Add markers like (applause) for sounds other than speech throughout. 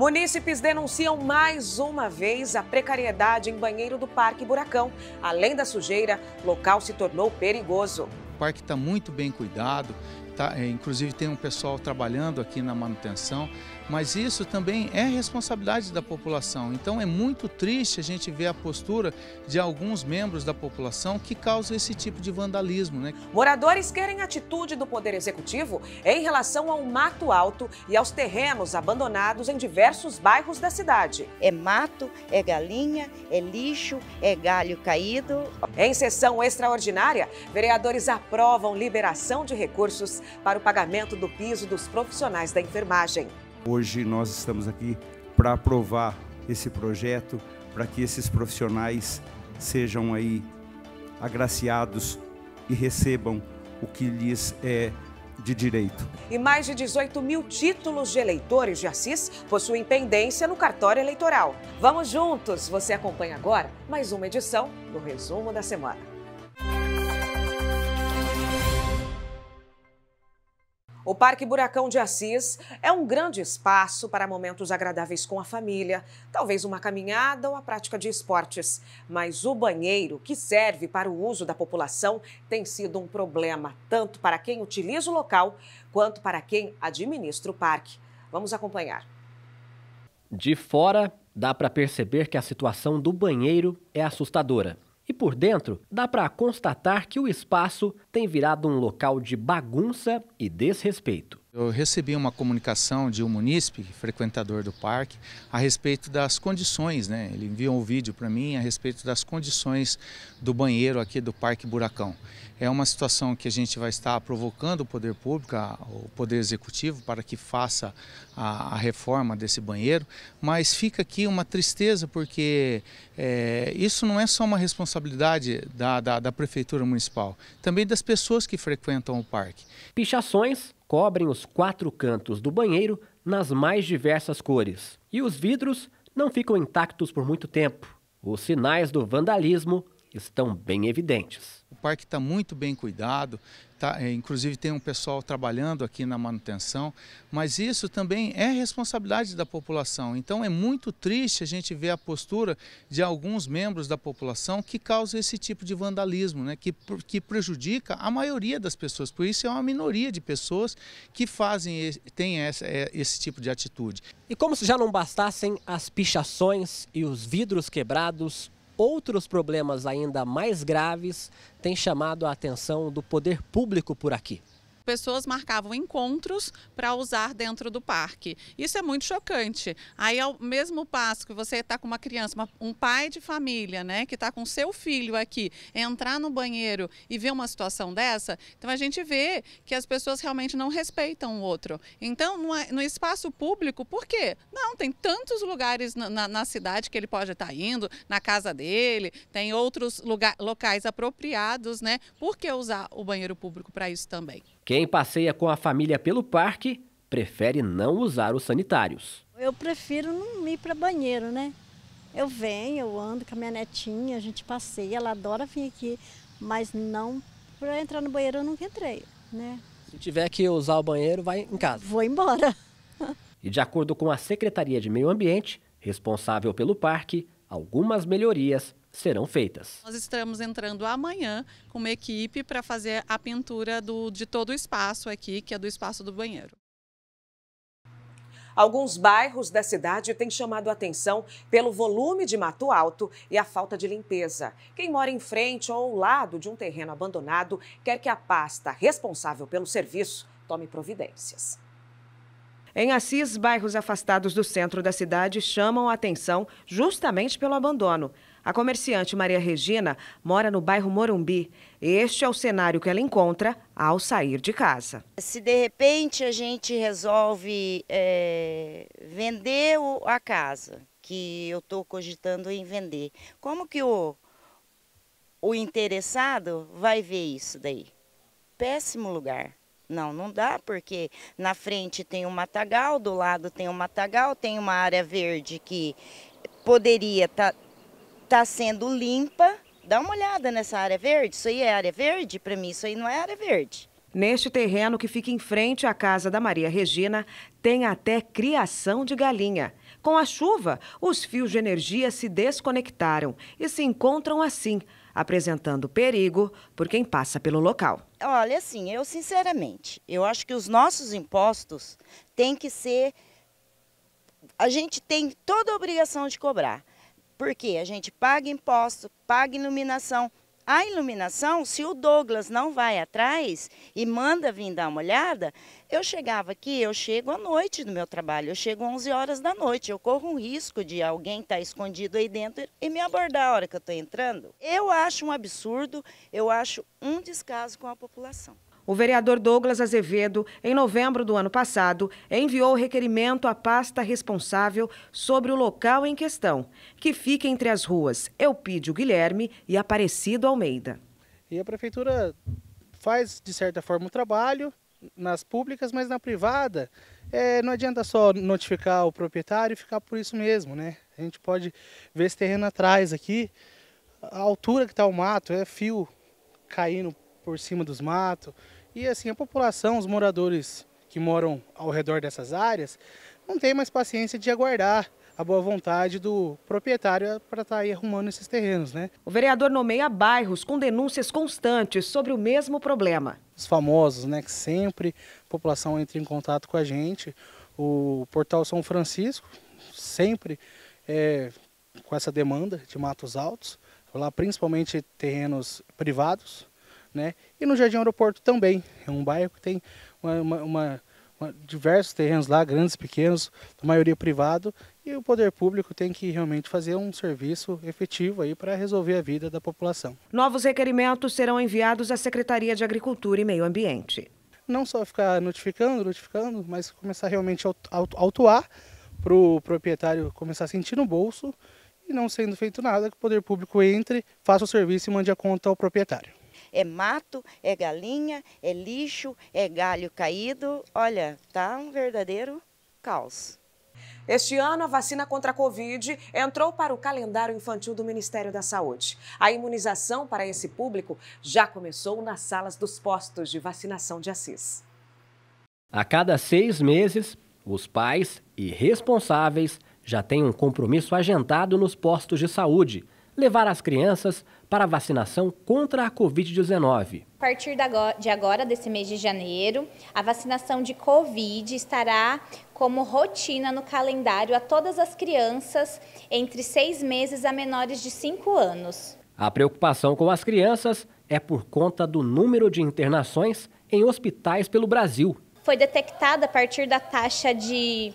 Munícipes denunciam mais uma vez a precariedade em banheiro do Parque Buracão. Além da sujeira, local se tornou perigoso. O parque está muito bem cuidado, tá, é, inclusive tem um pessoal trabalhando aqui na manutenção mas isso também é responsabilidade da população. Então é muito triste a gente ver a postura de alguns membros da população que causam esse tipo de vandalismo. Né? Moradores querem atitude do Poder Executivo em relação ao Mato Alto e aos terrenos abandonados em diversos bairros da cidade. É mato, é galinha, é lixo, é galho caído. Em sessão extraordinária, vereadores aprovam liberação de recursos para o pagamento do piso dos profissionais da enfermagem. Hoje nós estamos aqui para aprovar esse projeto, para que esses profissionais sejam aí agraciados e recebam o que lhes é de direito. E mais de 18 mil títulos de eleitores de Assis possuem pendência no cartório eleitoral. Vamos juntos! Você acompanha agora mais uma edição do Resumo da Semana. O Parque Buracão de Assis é um grande espaço para momentos agradáveis com a família, talvez uma caminhada ou a prática de esportes. Mas o banheiro, que serve para o uso da população, tem sido um problema tanto para quem utiliza o local quanto para quem administra o parque. Vamos acompanhar. De fora, dá para perceber que a situação do banheiro é assustadora. E por dentro, dá para constatar que o espaço tem virado um local de bagunça e desrespeito. Eu recebi uma comunicação de um munícipe, frequentador do parque, a respeito das condições, né? Ele enviou um vídeo para mim a respeito das condições do banheiro aqui do Parque Buracão. É uma situação que a gente vai estar provocando o poder público, o poder executivo, para que faça a, a reforma desse banheiro, mas fica aqui uma tristeza, porque é, isso não é só uma responsabilidade da, da, da Prefeitura Municipal, também das pessoas que frequentam o parque. Pichações cobrem os quatro cantos do banheiro nas mais diversas cores. E os vidros não ficam intactos por muito tempo. Os sinais do vandalismo estão bem evidentes. O parque está muito bem cuidado, Tá, é, inclusive tem um pessoal trabalhando aqui na manutenção, mas isso também é responsabilidade da população. Então é muito triste a gente ver a postura de alguns membros da população que causa esse tipo de vandalismo, né, que, que prejudica a maioria das pessoas. Por isso é uma minoria de pessoas que fazem tem essa, é, esse tipo de atitude. E como se já não bastassem as pichações e os vidros quebrados, outros problemas ainda mais graves têm chamado a atenção do poder público por aqui pessoas marcavam encontros para usar dentro do parque. Isso é muito chocante. Aí, ao mesmo passo que você está com uma criança, uma, um pai de família, né, que está com seu filho aqui, entrar no banheiro e ver uma situação dessa, então a gente vê que as pessoas realmente não respeitam o outro. Então, no espaço público, por quê? Não, tem tantos lugares na, na, na cidade que ele pode estar tá indo, na casa dele, tem outros lugar, locais apropriados, né? Por que usar o banheiro público para isso também? Quem passeia com a família pelo parque prefere não usar os sanitários. Eu prefiro não ir para banheiro, né? Eu venho, eu ando com a minha netinha, a gente passeia, ela adora vir aqui, mas não para entrar no banheiro eu nunca entrei, né? Se tiver que usar o banheiro, vai em casa. Vou embora. (laughs) e de acordo com a Secretaria de Meio Ambiente, responsável pelo parque, algumas melhorias serão feitas. Nós estamos entrando amanhã com uma equipe para fazer a pintura do, de todo o espaço aqui, que é do espaço do banheiro. Alguns bairros da cidade têm chamado atenção pelo volume de mato alto e a falta de limpeza. Quem mora em frente ou ao lado de um terreno abandonado quer que a pasta responsável pelo serviço tome providências. Em Assis, bairros afastados do centro da cidade chamam a atenção justamente pelo abandono. A comerciante Maria Regina mora no bairro Morumbi. Este é o cenário que ela encontra ao sair de casa. Se de repente a gente resolve é, vender a casa, que eu estou cogitando em vender, como que o, o interessado vai ver isso daí? Péssimo lugar. Não, não dá, porque na frente tem um matagal, do lado tem um matagal, tem uma área verde que poderia estar tá, tá sendo limpa. Dá uma olhada nessa área verde. Isso aí é área verde? Para mim, isso aí não é área verde. Neste terreno que fica em frente à casa da Maria Regina, tem até criação de galinha. Com a chuva, os fios de energia se desconectaram e se encontram assim, apresentando perigo por quem passa pelo local. Olha, assim, eu sinceramente, eu acho que os nossos impostos têm que ser. A gente tem toda a obrigação de cobrar. Porque a gente paga imposto, paga iluminação, a iluminação, se o Douglas não vai atrás e manda vir dar uma olhada, eu chegava aqui, eu chego à noite no meu trabalho, eu chego às 11 horas da noite, eu corro um risco de alguém estar tá escondido aí dentro e me abordar a hora que eu estou entrando. Eu acho um absurdo, eu acho um descaso com a população. O vereador Douglas Azevedo, em novembro do ano passado, enviou requerimento à pasta responsável sobre o local em questão, que fica entre as ruas Eupídio Guilherme e Aparecido Almeida. E a prefeitura faz, de certa forma, o trabalho nas públicas, mas na privada é, não adianta só notificar o proprietário e ficar por isso mesmo, né? A gente pode ver esse terreno atrás aqui, a altura que está o mato, é fio caindo por cima dos matos, e assim, a população, os moradores que moram ao redor dessas áreas, não tem mais paciência de aguardar a boa vontade do proprietário para estar tá aí arrumando esses terrenos, né? O vereador nomeia bairros com denúncias constantes sobre o mesmo problema. Os famosos, né, que sempre a população entra em contato com a gente. O Portal São Francisco, sempre é, com essa demanda de matos altos, lá principalmente terrenos privados, né? E no Jardim Aeroporto também. É um bairro que tem uma, uma, uma, uma diversos terrenos lá, grandes, pequenos, a maioria privado, e o poder público tem que realmente fazer um serviço efetivo aí para resolver a vida da população. Novos requerimentos serão enviados à Secretaria de Agricultura e Meio Ambiente. Não só ficar notificando, notificando, mas começar realmente a autuar para o proprietário começar a sentir no bolso e não sendo feito nada, que o poder público entre, faça o serviço e mande a conta ao proprietário é mato, é galinha, é lixo, é galho caído. Olha, tá um verdadeiro caos. Este ano, a vacina contra a Covid entrou para o calendário infantil do Ministério da Saúde. A imunização para esse público já começou nas salas dos postos de vacinação de Assis. A cada seis meses, os pais e responsáveis já têm um compromisso agendado nos postos de saúde levar as crianças para a vacinação contra a Covid-19. A partir de agora, desse mês de janeiro, a vacinação de Covid estará como rotina no calendário a todas as crianças entre seis meses a menores de cinco anos. A preocupação com as crianças é por conta do número de internações em hospitais pelo Brasil. Foi detectada a partir da taxa de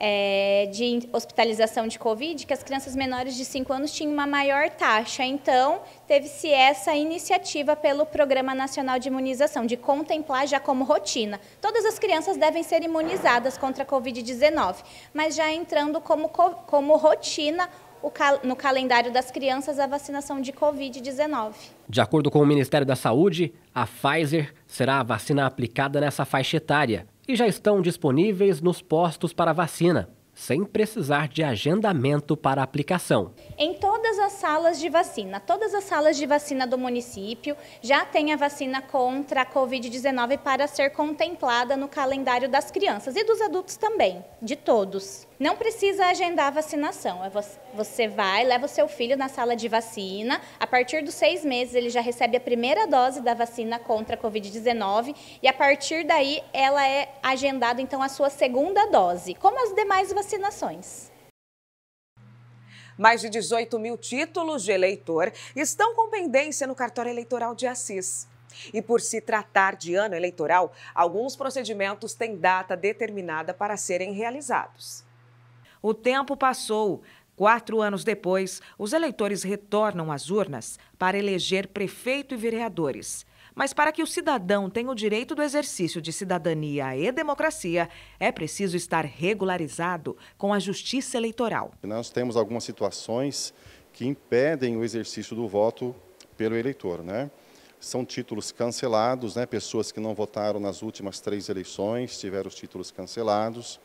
é, de hospitalização de Covid, que as crianças menores de 5 anos tinham uma maior taxa. Então, teve-se essa iniciativa pelo Programa Nacional de Imunização, de contemplar já como rotina. Todas as crianças devem ser imunizadas contra a Covid-19, mas já entrando como, como rotina no calendário das crianças a vacinação de Covid-19. De acordo com o Ministério da Saúde, a Pfizer será a vacina aplicada nessa faixa etária, e já estão disponíveis nos postos para vacina, sem precisar de agendamento para aplicação. Em todas as salas de vacina, todas as salas de vacina do município já tem a vacina contra a Covid-19 para ser contemplada no calendário das crianças e dos adultos também, de todos. Não precisa agendar a vacinação, é você você vai, leva o seu filho na sala de vacina. A partir dos seis meses, ele já recebe a primeira dose da vacina contra a Covid-19. E a partir daí, ela é agendada, então, a sua segunda dose, como as demais vacinações. Mais de 18 mil títulos de eleitor estão com pendência no cartório eleitoral de Assis. E por se tratar de ano eleitoral, alguns procedimentos têm data determinada para serem realizados. O tempo passou, Quatro anos depois, os eleitores retornam às urnas para eleger prefeito e vereadores. Mas para que o cidadão tenha o direito do exercício de cidadania e democracia, é preciso estar regularizado com a Justiça Eleitoral. Nós temos algumas situações que impedem o exercício do voto pelo eleitor, né? São títulos cancelados, né? Pessoas que não votaram nas últimas três eleições tiveram os títulos cancelados.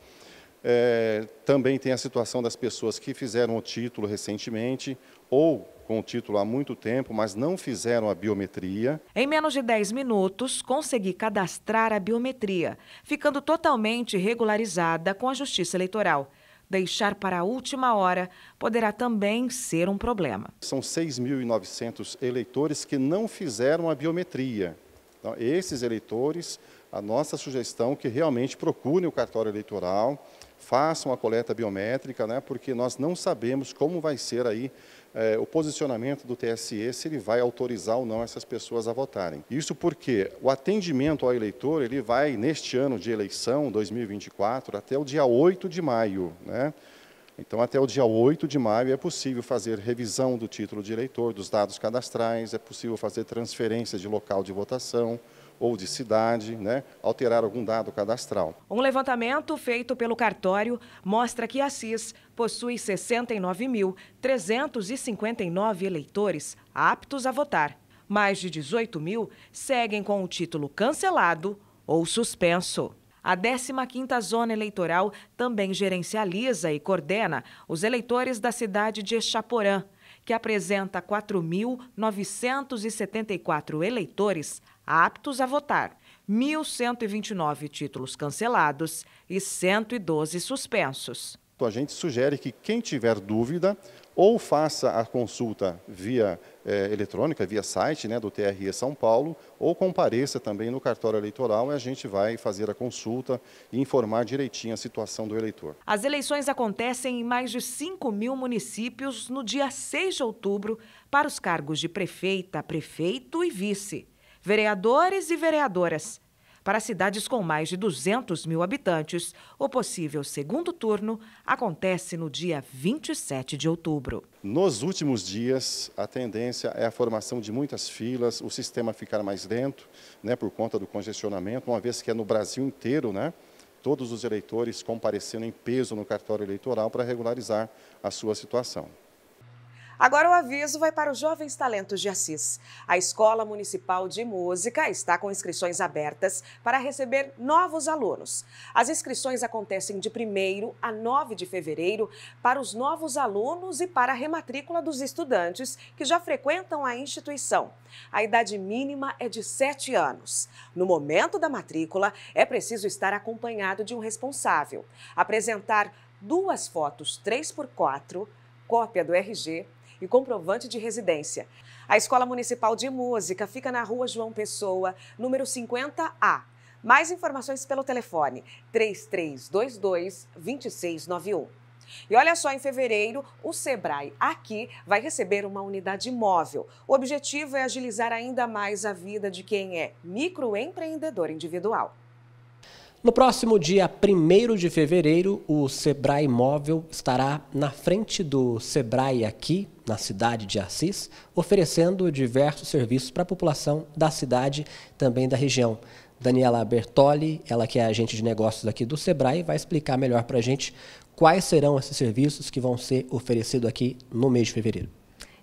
É, também tem a situação das pessoas que fizeram o título recentemente ou com o título há muito tempo, mas não fizeram a biometria. Em menos de 10 minutos, consegui cadastrar a biometria, ficando totalmente regularizada com a Justiça Eleitoral. Deixar para a última hora poderá também ser um problema. São 6.900 eleitores que não fizeram a biometria. Então, esses eleitores, a nossa sugestão é que realmente procurem o cartório eleitoral, façam a coleta biométrica, né, porque nós não sabemos como vai ser aí é, o posicionamento do TSE, se ele vai autorizar ou não essas pessoas a votarem. Isso porque o atendimento ao eleitor, ele vai, neste ano de eleição, 2024, até o dia 8 de maio, né, então, até o dia 8 de maio é possível fazer revisão do título de eleitor, dos dados cadastrais, é possível fazer transferência de local de votação, ou de cidade, né, alterar algum dado cadastral. Um levantamento feito pelo cartório mostra que Assis possui 69.359 eleitores aptos a votar. Mais de 18 mil seguem com o título cancelado ou suspenso. A 15ª Zona Eleitoral também gerencializa e coordena os eleitores da cidade de Chaporã, que apresenta 4.974 eleitores aptos a votar, 1.129 títulos cancelados e 112 suspensos. Então, a gente sugere que quem tiver dúvida ou faça a consulta via eh, eletrônica, via site né, do TRE São Paulo, ou compareça também no cartório eleitoral e a gente vai fazer a consulta e informar direitinho a situação do eleitor. As eleições acontecem em mais de 5 mil municípios no dia 6 de outubro para os cargos de prefeita, prefeito e vice vereadores e vereadoras. Para cidades com mais de 200 mil habitantes, o possível segundo turno acontece no dia 27 de outubro. Nos últimos dias, a tendência é a formação de muitas filas, o sistema ficar mais lento, né, por conta do congestionamento, uma vez que é no Brasil inteiro, né? Todos os eleitores comparecendo em peso no cartório eleitoral para regularizar a sua situação. Agora o aviso vai para os jovens talentos de Assis. A Escola Municipal de Música está com inscrições abertas para receber novos alunos. As inscrições acontecem de 1 a 9 de fevereiro para os novos alunos e para a rematrícula dos estudantes que já frequentam a instituição. A idade mínima é de 7 anos. No momento da matrícula, é preciso estar acompanhado de um responsável, apresentar duas fotos 3x4, cópia do RG e comprovante de residência. A Escola Municipal de Música fica na Rua João Pessoa, número 50A. Mais informações pelo telefone 3322 2691. E olha só, em fevereiro, o Sebrae aqui vai receber uma unidade móvel. O objetivo é agilizar ainda mais a vida de quem é microempreendedor individual. No próximo dia 1 de fevereiro, o Sebrae Móvel estará na frente do Sebrae aqui, na cidade de Assis, oferecendo diversos serviços para a população da cidade, também da região. Daniela Bertoli, ela que é agente de negócios aqui do Sebrae, vai explicar melhor para a gente quais serão esses serviços que vão ser oferecidos aqui no mês de fevereiro.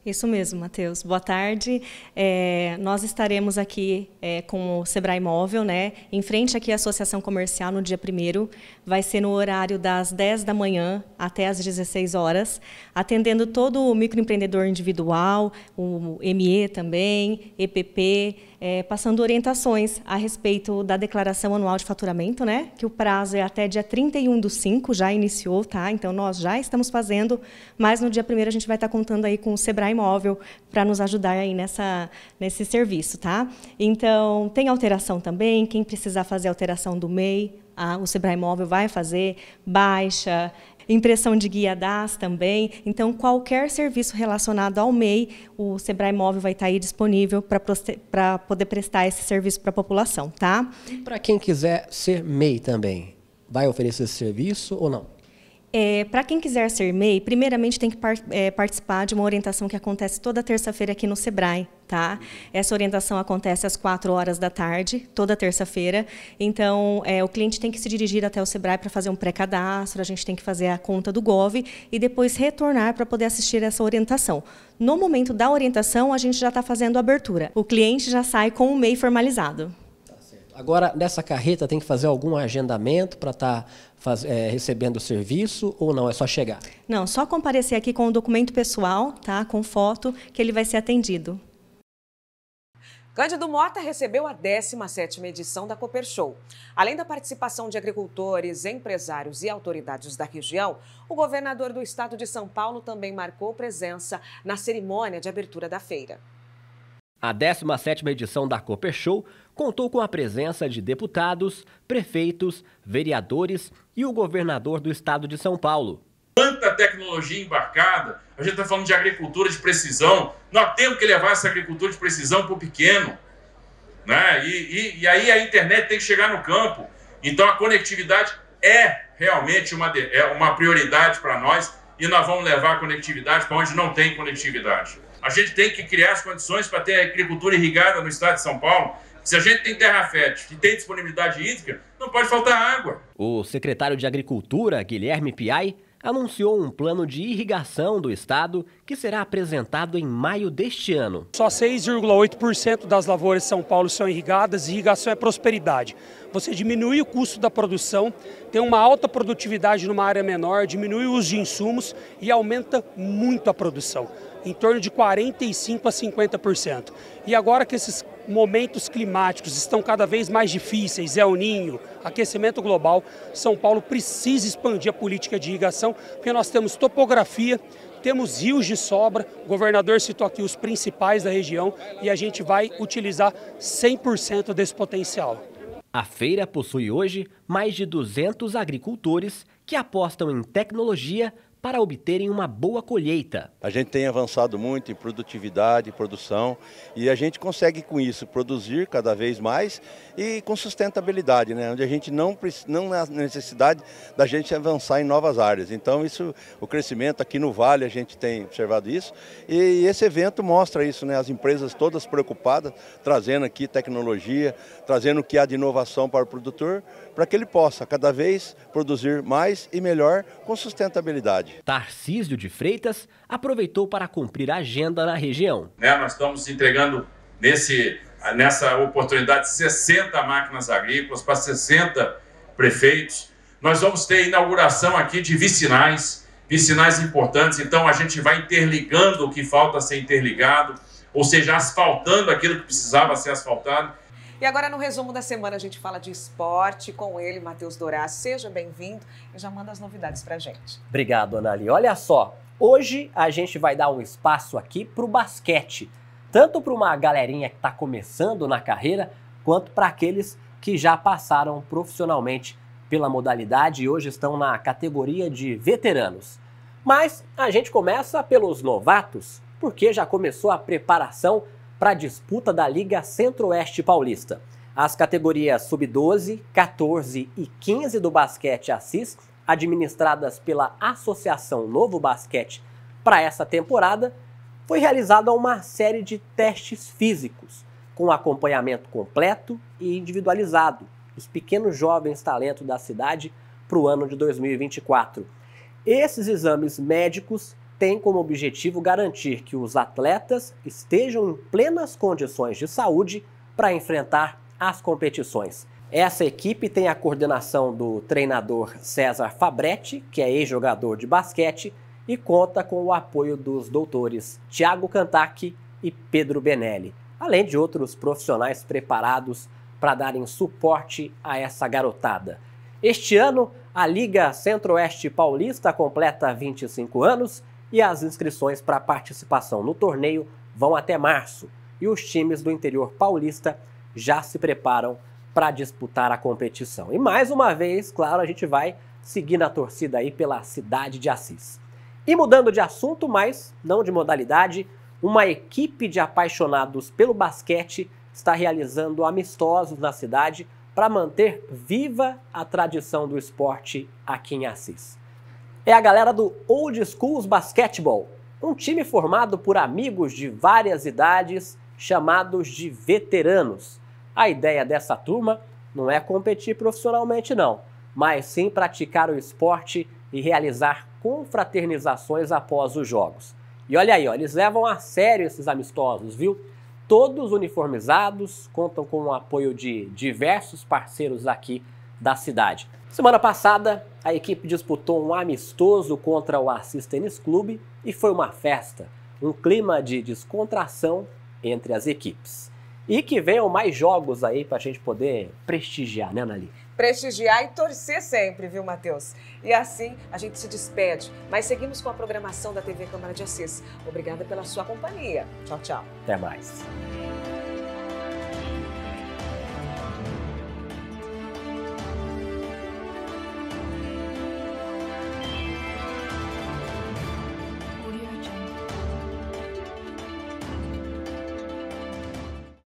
Isso mesmo, Matheus. Boa tarde. É, nós estaremos aqui é, com o Sebrae Móvel, né, em frente aqui à Associação Comercial no dia 1 Vai ser no horário das 10 da manhã até as 16 horas, atendendo todo o microempreendedor individual, o ME também, EPP, é, passando orientações a respeito da declaração anual de faturamento, né? Que o prazo é até dia 31 do 5, já iniciou, tá? Então nós já estamos fazendo, mas no dia 1 a gente vai estar contando aí com o Sebrae Imóvel para nos ajudar aí nessa, nesse serviço, tá? Então tem alteração também, quem precisar fazer alteração do MEI, o Sebrae Imóvel vai fazer, baixa, impressão de guia DAS também. Então, qualquer serviço relacionado ao MEI, o Sebrae Móvel vai estar aí disponível para poder prestar esse serviço para a população, tá? Para quem quiser ser MEI também, vai oferecer esse serviço ou não? É, para quem quiser ser MEI, primeiramente tem que par é, participar de uma orientação que acontece toda terça-feira aqui no Sebrae. Tá? Essa orientação acontece às 4 horas da tarde, toda terça-feira. Então, é, o cliente tem que se dirigir até o Sebrae para fazer um pré-cadastro, a gente tem que fazer a conta do Gov e depois retornar para poder assistir essa orientação. No momento da orientação, a gente já está fazendo a abertura. O cliente já sai com o MEI formalizado. Agora, nessa carreta, tem que fazer algum agendamento para estar tá é, recebendo o serviço ou não? É só chegar? Não, só comparecer aqui com o documento pessoal, tá? com foto, que ele vai ser atendido. Cândido Mota recebeu a 17ª edição da Cooper Show. Além da participação de agricultores, empresários e autoridades da região, o governador do estado de São Paulo também marcou presença na cerimônia de abertura da feira. A 17ª edição da Cooper Show contou com a presença de deputados, prefeitos, vereadores e o governador do estado de São Paulo. Tanta tecnologia embarcada, a gente está falando de agricultura de precisão, nós temos que levar essa agricultura de precisão para o pequeno. Né? E, e, e, aí a internet tem que chegar no campo. Então a conectividade é realmente uma, é uma prioridade para nós e nós vamos levar a conectividade para onde não tem conectividade. A gente tem que criar as condições para ter a agricultura irrigada no estado de São Paulo. Se a gente tem terra fértil, e tem disponibilidade hídrica, não pode faltar água. O secretário de Agricultura, Guilherme Piai, anunciou um plano de irrigação do estado que será apresentado em maio deste ano. Só 6,8% das lavouras de São Paulo são irrigadas. Irrigação é prosperidade. Você diminui o custo da produção, tem uma alta produtividade numa área menor, diminui o uso de insumos e aumenta muito a produção em torno de 45 a 50%. E agora que esses momentos climáticos estão cada vez mais difíceis, é o ninho, aquecimento global, São Paulo precisa expandir a política de irrigação, porque nós temos topografia, temos rios de sobra, o governador citou aqui os principais da região e a gente vai utilizar 100% desse potencial. A feira possui hoje mais de 200 agricultores que apostam em tecnologia para obterem uma boa colheita. A gente tem avançado muito em produtividade, produção, e a gente consegue com isso produzir cada vez mais e com sustentabilidade, né? onde a gente não não há necessidade da gente avançar em novas áreas. Então isso, o crescimento aqui no Vale a gente tem observado isso e esse evento mostra isso, né? As empresas todas preocupadas, trazendo aqui tecnologia, trazendo o que há de inovação para o produtor, para que ele possa cada vez produzir mais e melhor com sustentabilidade cidade. Tarcísio de Freitas aproveitou para cumprir a agenda na região. É, nós estamos entregando nesse, nessa oportunidade 60 máquinas agrícolas para 60 prefeitos. Nós vamos ter inauguração aqui de vicinais, vicinais importantes, então a gente vai interligando o que falta ser interligado, ou seja, asfaltando aquilo que precisava ser asfaltado e agora, no resumo da semana, a gente fala de esporte com ele, Matheus Doraz. Seja bem-vindo e já manda as novidades pra gente. Obrigado, Anali. Olha só, hoje a gente vai dar um espaço aqui pro basquete. Tanto para uma galerinha que está começando na carreira, quanto para aqueles que já passaram profissionalmente pela modalidade e hoje estão na categoria de veteranos. Mas a gente começa pelos novatos, porque já começou a preparação para a disputa da Liga Centro-Oeste Paulista. As categorias sub-12, 14 e 15 do basquete Assis, administradas pela Associação Novo Basquete para essa temporada, foi realizada uma série de testes físicos, com acompanhamento completo e individualizado dos pequenos jovens talentos da cidade para o ano de 2024. Esses exames médicos tem como objetivo garantir que os atletas estejam em plenas condições de saúde para enfrentar as competições. Essa equipe tem a coordenação do treinador César Fabretti, que é ex-jogador de basquete, e conta com o apoio dos doutores Tiago Cantac e Pedro Benelli, além de outros profissionais preparados para darem suporte a essa garotada. Este ano, a Liga Centro-Oeste Paulista completa 25 anos e as inscrições para participação no torneio vão até março e os times do interior paulista já se preparam para disputar a competição. E mais uma vez, claro, a gente vai seguir na torcida aí pela cidade de Assis. E mudando de assunto, mas não de modalidade, uma equipe de apaixonados pelo basquete está realizando amistosos na cidade para manter viva a tradição do esporte aqui em Assis é a galera do Old Schools Basketball, um time formado por amigos de várias idades chamados de veteranos. A ideia dessa turma não é competir profissionalmente, não, mas sim praticar o esporte e realizar confraternizações após os jogos. E olha aí, ó, eles levam a sério esses amistosos, viu? Todos uniformizados, contam com o apoio de diversos parceiros aqui da cidade. Semana passada, a equipe disputou um amistoso contra o Assis Tênis Clube e foi uma festa, um clima de descontração entre as equipes. E que venham mais jogos aí para a gente poder prestigiar, né, Nali? Prestigiar e torcer sempre, viu, Matheus? E assim a gente se despede, mas seguimos com a programação da TV Câmara de Assis. Obrigada pela sua companhia. Tchau, tchau. Até mais.